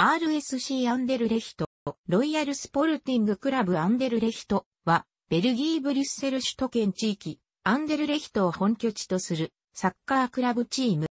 RSC アンデルレヒト、ロイヤルスポルティングクラブアンデルレヒトは、ベルギーブリュッセル首都圏地域、アンデルレヒトを本拠地とするサッカークラブチーム。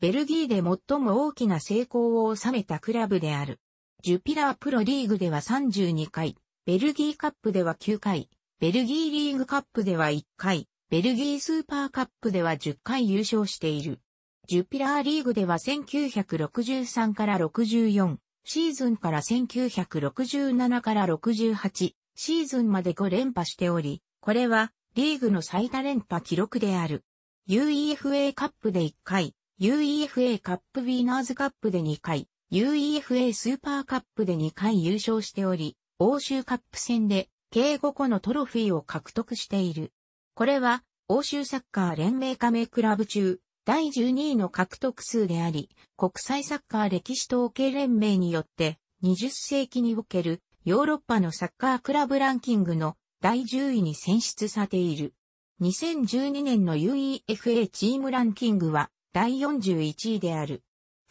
ベルギーで最も大きな成功を収めたクラブである。ジュピラープロリーグでは32回、ベルギーカップでは9回、ベルギーリーグカップでは1回、ベルギースーパーカップでは10回優勝している。ジュピラーリーグでは1963から64シーズンから1967から68シーズンまで5連覇しており、これはリーグの最多連覇記録である。UEFA カップで1回、UEFA カップィーナーズカップで2回、UEFA スーパーカップで2回優勝しており、欧州カップ戦で計5個のトロフィーを獲得している。これは欧州サッカー連盟加盟クラブ中、第12位の獲得数であり、国際サッカー歴史統計連盟によって20世紀におけるヨーロッパのサッカークラブランキングの第10位に選出されている。2012年の UEFA チームランキングは第41位である。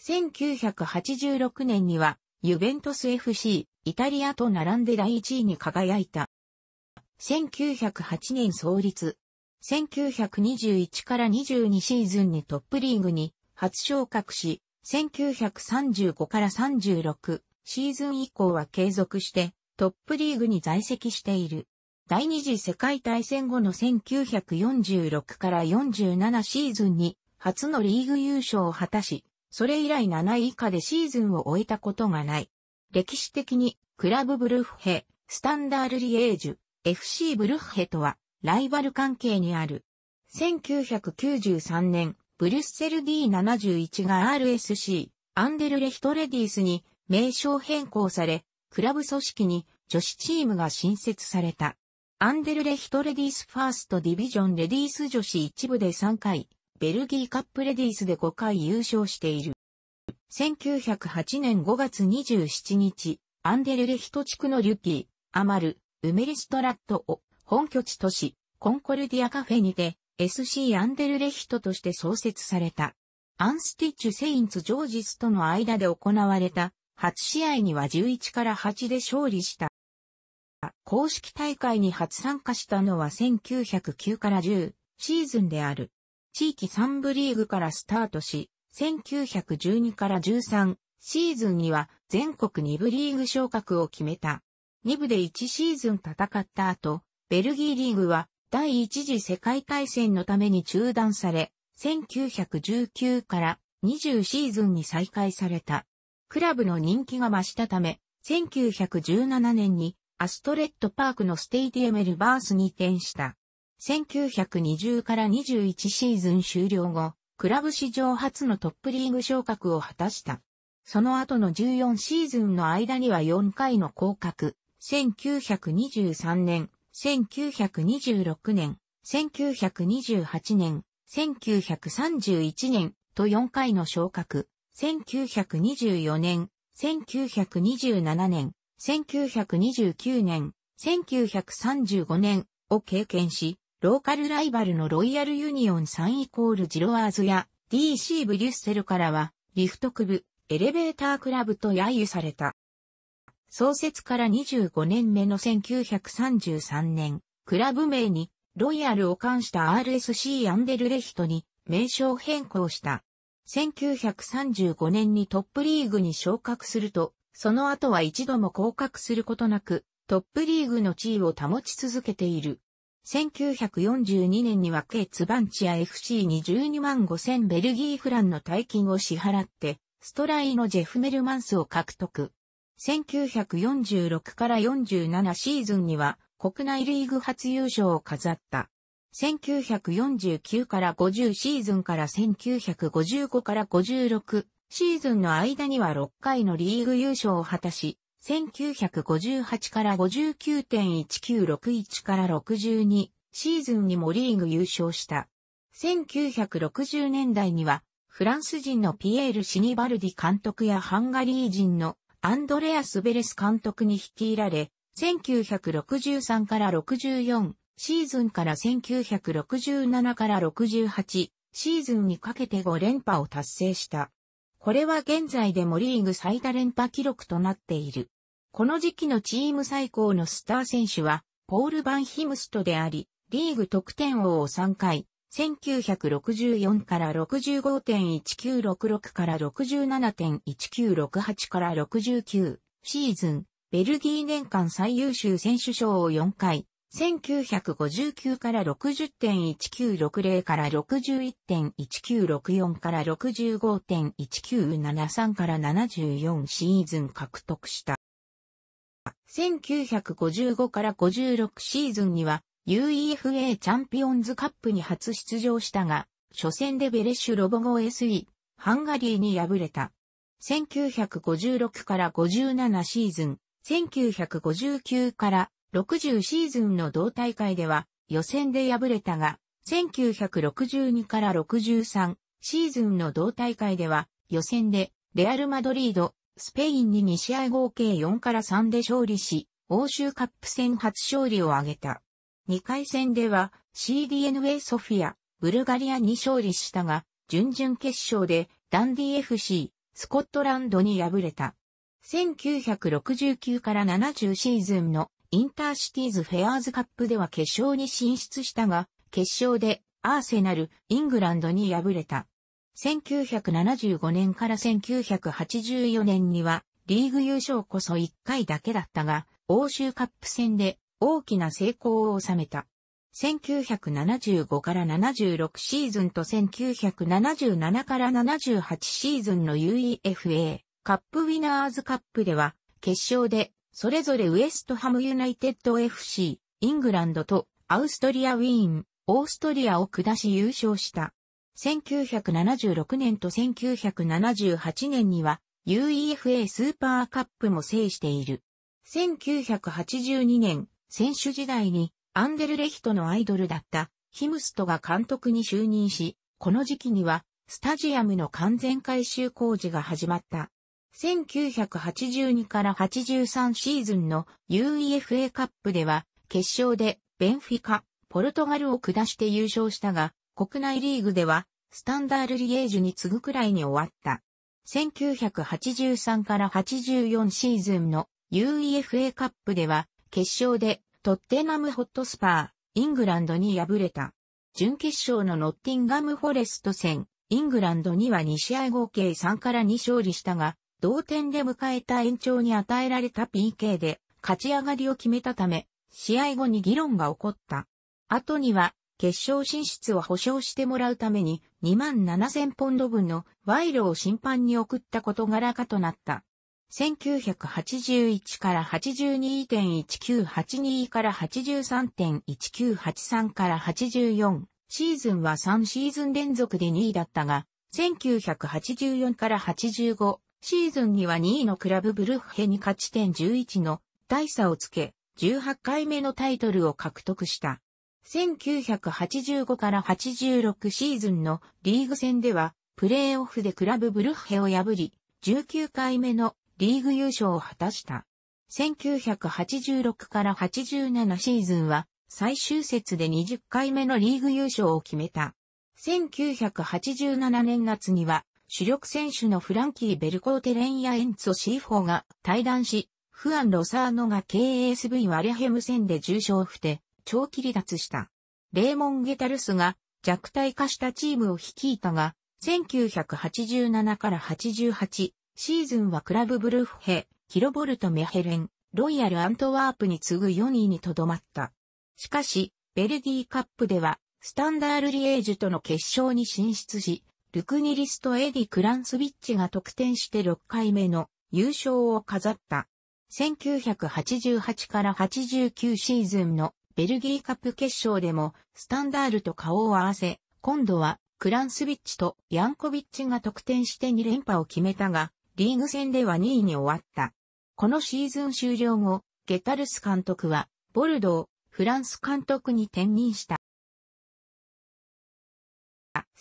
1986年にはユベントス FC イタリアと並んで第1位に輝いた。1908年創立、1921から22シーズンにトップリーグに初昇格し、1935から36シーズン以降は継続してトップリーグに在籍している。第二次世界大戦後の1946から47シーズンに初のリーグ優勝を果たし、それ以来7位以下でシーズンを終えたことがない。歴史的にクラブブルフヘ、スタンダールリエージュ、FC ブルフヘとはライバル関係にある。1993年、ブリュッセル D71 が RSC、アンデルレヒトレディースに名称変更され、クラブ組織に女子チームが新設された。アンデルレヒトレディースファーストディビジョンレディース女子一部で3回、ベルギーカップレディースで5回優勝している。1908年5月27日、アンデルレヒト地区のリュキー、アマル、ウメリストラットを本拠地都市、コンコルディアカフェにて、SC アンデルレヒトとして創設された。アンスティッチュ・セインツ・ジョージスとの間で行われた初試合には11から8で勝利した。公式大会に初参加したのは1909から10シーズンである。地域3部リーグからスタートし、1912から13シーズンには全国2部リーグ昇格を決めた。2部で1シーズン戦った後、ベルギーリーグは第一次世界大戦のために中断され、1919から20シーズンに再開された。クラブの人気が増したため、1917年にアストレットパークのステイディエメルバースに転した。1920から21シーズン終了後、クラブ史上初のトップリーグ昇格を果たした。その後の14シーズンの間には4回の降格、1923年、1926年、1928年、1931年と4回の昇格、1924年、1927年、1929年、1935年を経験し、ローカルライバルのロイヤルユニオン3イコールジロワーズや DC ブリュッセルからは、リフトクブ、エレベータークラブと揶揄された。創設から25年目の1933年、クラブ名にロイヤルを冠した RSC アンデルレヒトに名称変更した。1935年にトップリーグに昇格すると、その後は一度も降格することなく、トップリーグの地位を保ち続けている。1942年にはケツバンチア FC に12万5000ベルギーフランの大金を支払って、ストライのジェフメルマンスを獲得。1946から47シーズンには国内リーグ初優勝を飾った。1949から50シーズンから1955から56シーズンの間には6回のリーグ優勝を果たし、1958から59.1961から62シーズンにもリーグ優勝した。1960年代にはフランス人のピエール・シニバルディ監督やハンガリー人のアンドレアス・ベレス監督に率いられ、1963から64シーズンから1967から68シーズンにかけて5連覇を達成した。これは現在でもリーグ最多連覇記録となっている。この時期のチーム最高のスター選手は、ポール・バンヒムストであり、リーグ得点王を3回、1964から65.1966から67.1968から69シーズン、ベルギー年間最優秀選手賞を4回、1959から60.1960から61.1964から65.1973から74シーズン獲得した。1955から56シーズンには UEFA チャンピオンズカップに初出場したが、初戦でベレッシュロボゴ SE、ハンガリーに敗れた。1956から57シーズン、1959から60シーズンの同大会では予選で敗れたが、1962から63シーズンの同大会では予選でレアル・マドリード、スペインに2試合合計4から3で勝利し、欧州カップ戦初勝利を挙げた。2回戦では CDNA ソフィア、ブルガリアに勝利したが、準々決勝でダンディ FC、スコットランドに敗れた。1969から70シーズンのインターシティーズフェアーズカップでは決勝に進出したが、決勝でアーセナル、イングランドに敗れた。1975年から1984年にはリーグ優勝こそ1回だけだったが、欧州カップ戦で大きな成功を収めた。1975から76シーズンと1977から78シーズンの UEFA カップウィナーズカップでは決勝でそれぞれウエストハムユナイテッド FC、イングランドとアウストリアウィーン、オーストリアを下し優勝した。1976年と1978年には UEFA スーパーカップも制している。1982年、選手時代にアンデルレヒトのアイドルだったヒムストが監督に就任し、この時期にはスタジアムの完全改修工事が始まった。1982から83シーズンの UEFA カップでは決勝でベンフィカ、ポルトガルを下して優勝したが、国内リーグではスタンダールリエージュに次ぐくらいに終わった。1983から84シーズンの UEFA カップでは決勝でトッテナムホットスパー、イングランドに敗れた。準決勝のノッティンガムフォレスト戦、イングランドには2試合合計3から2勝利したが、同点で迎えた延長に与えられた PK で勝ち上がりを決めたため、試合後に議論が起こった。後には、決勝進出を保証してもらうために2万7000ポンド分の賄賂を審判に送った事柄かとなった。1981から82.1982から83.1983から84シーズンは3シーズン連続で2位だったが、1984から85シーズンには2位のクラブブルッヘに勝ち点11の大差をつけ、18回目のタイトルを獲得した。1985から86シーズンのリーグ戦では、プレーオフでクラブブルッヘを破り、19回目のリーグ優勝を果たした。1986から87シーズンは最終節で20回目のリーグ優勝を決めた。1987年夏には主力選手のフランキー・ベルコーテレンやエンツォ・シーフォーが対談し、フアン・ロサーノが KSV ワレヘム戦で重傷を負て、長期離脱した。レーモン・ゲタルスが弱体化したチームを率いたが、1987から88シーズンはクラブブルフヘ、キロボルト・メヘレン、ロイヤル・アントワープに次ぐ4位にとどまった。しかし、ベルディカップでは、スタンダール・リエージュとの決勝に進出し、ルクニリスト・エディ・クランスビッチが得点して6回目の優勝を飾った。1988から89シーズンのベルギーカップ決勝でもスタンダールと顔を合わせ、今度はクランスビッチとヤンコビッチが得点して2連覇を決めたが、リーグ戦では2位に終わった。このシーズン終了後、ゲタルス監督は、ボルドー、フランス監督に転任した。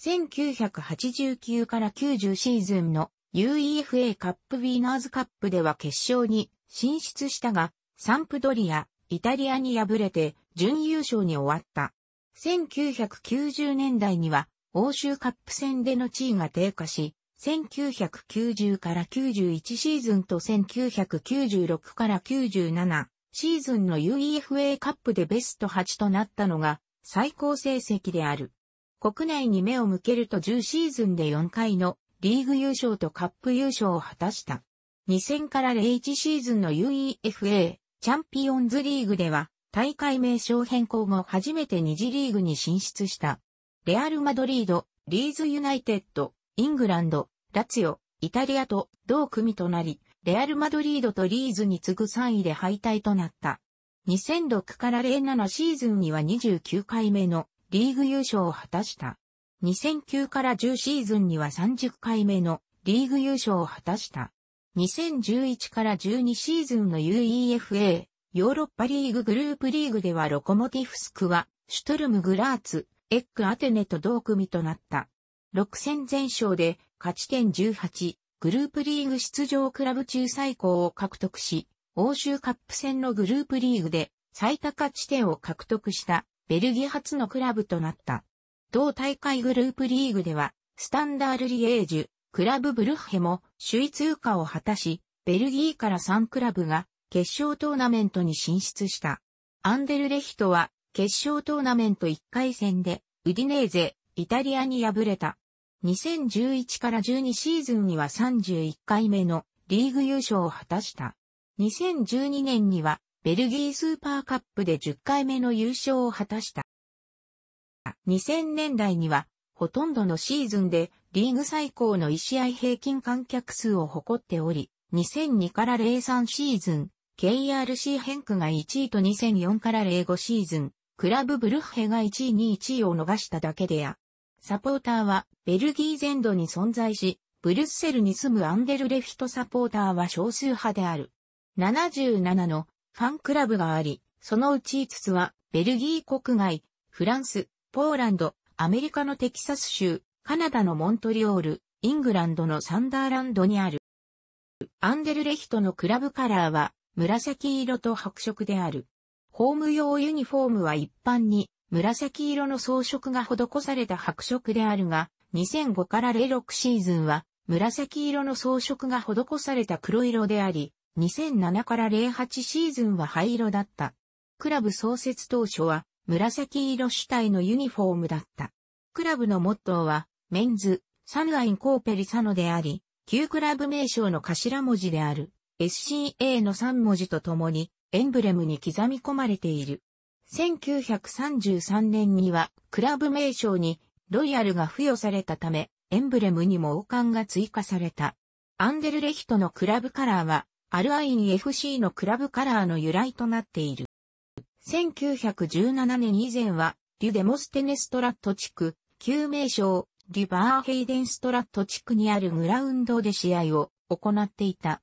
1989から90シーズンの UEFA カップウィーナーズカップでは決勝に進出したが、サンプドリア、イタリアに敗れて準優勝に終わった。1990年代には欧州カップ戦での地位が低下し、1990から91シーズンと1996から97シーズンの UEFA カップでベスト8となったのが最高成績である。国内に目を向けると10シーズンで4回のリーグ優勝とカップ優勝を果たした。2000から01シーズンの UEFA チャンピオンズリーグでは大会名称変更後初めて2次リーグに進出した。レアル・マドリード、リーズ・ユナイテッド、イングランド、ラツヨ、イタリアと同組となり、レアル・マドリードとリーズに次ぐ3位で敗退となった。2006から07シーズンには29回目のリーグ優勝を果たした。2009から10シーズンには30回目のリーグ優勝を果たした。2011から12シーズンの UEFA ヨーロッパリーググループリーグではロコモティフスクはシュトルム・グラーツ、エッグ・アテネと同組となった。6戦全勝で勝ち点18、グループリーグ出場クラブ中最高を獲得し、欧州カップ戦のグループリーグで最多勝ち点を獲得したベルギー初のクラブとなった。同大会グループリーグでは、スタンダールリエージュ、クラブブルッヘも首位通過を果たし、ベルギーから3クラブが決勝トーナメントに進出した。アンデルレヒトは決勝トーナメント1回戦で、ウディネーゼ、イタリアに敗れた。2011から12シーズンには31回目のリーグ優勝を果たした。2012年にはベルギースーパーカップで10回目の優勝を果たした。2000年代にはほとんどのシーズンでリーグ最高の1試合平均観客数を誇っており、2002から03シーズン、KRC ヘンクが1位と2004から05シーズン、クラブブルッヘが1位に1位を逃しただけでや、サポーターはベルギー全土に存在し、ブリュッセルに住むアンデルレフトサポーターは少数派である。77のファンクラブがあり、そのうち5つはベルギー国外、フランス、ポーランド、アメリカのテキサス州、カナダのモントリオール、イングランドのサンダーランドにある。アンデルレヒトのクラブカラーは紫色と白色である。ホーム用ユニフォームは一般に紫色の装飾が施された白色であるが、2005から06シーズンは、紫色の装飾が施された黒色であり、2007から08シーズンは灰色だった。クラブ創設当初は、紫色主体のユニフォームだった。クラブのモットーは、メンズ、サヌアインコーペリサノであり、旧クラブ名称の頭文字である、SCA の3文字とともに、エンブレムに刻み込まれている。1933年にはクラブ名称にロイヤルが付与されたため、エンブレムにも王冠が追加された。アンデルレヒトのクラブカラーは、アルアイン FC のクラブカラーの由来となっている。1917年以前は、デュデモステネストラット地区、旧名称、デュバーヘイデンストラット地区にあるグラウンドで試合を行っていた。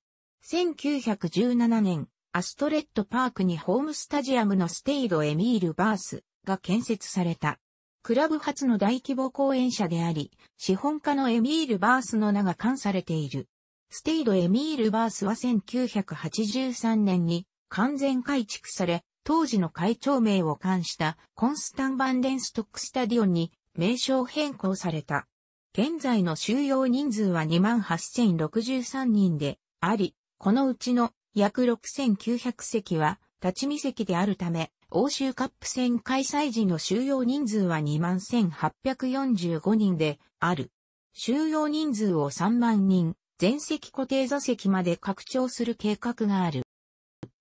1917年、アストレットパークにホームスタジアムのステイド・エミール・バースが建設された。クラブ初の大規模講演者であり、資本家のエミール・バースの名が冠されている。ステイド・エミール・バースは1983年に完全改築され、当時の会長名を冠したコンスタン・バンデンストック・スタディオンに名称変更された。現在の収容人数は28,063人であり、このうちの約6900席は立ち見席であるため、欧州カップ戦開催時の収容人数は21,845人である。収容人数を3万人、全席固定座席まで拡張する計画がある。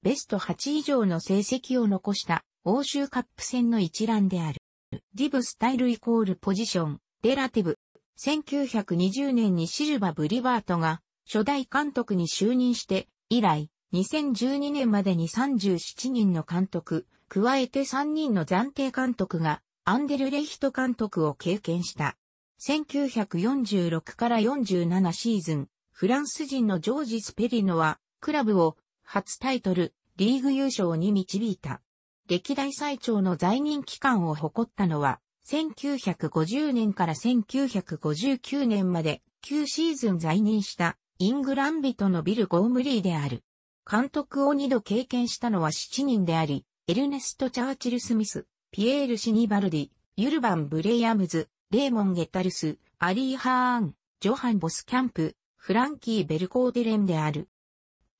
ベスト8以上の成績を残した欧州カップ戦の一覧である。ディブスタイルイコールポジション、デラティブ。1920年にシルバ・ブリバートが初代監督に就任して以来、2012年までに37人の監督、加えて3人の暫定監督がアンデルレヒト監督を経験した。1946から47シーズン、フランス人のジョージ・スペリノは、クラブを初タイトル、リーグ優勝に導いた。歴代最長の在任期間を誇ったのは、1950年から1959年まで9シーズン在任したイングランビトのビル・ゴームリーである。監督を二度経験したのは七人であり、エルネスト・チャーチル・スミス、ピエール・シニバルディ、ユルバン・ブレイアムズ、レーモン・ゲタルス、アリー・ハーン、ジョハン・ボス・キャンプ、フランキー・ベルコーデレンである。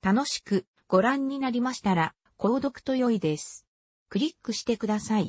楽しくご覧になりましたら、購読と良いです。クリックしてください。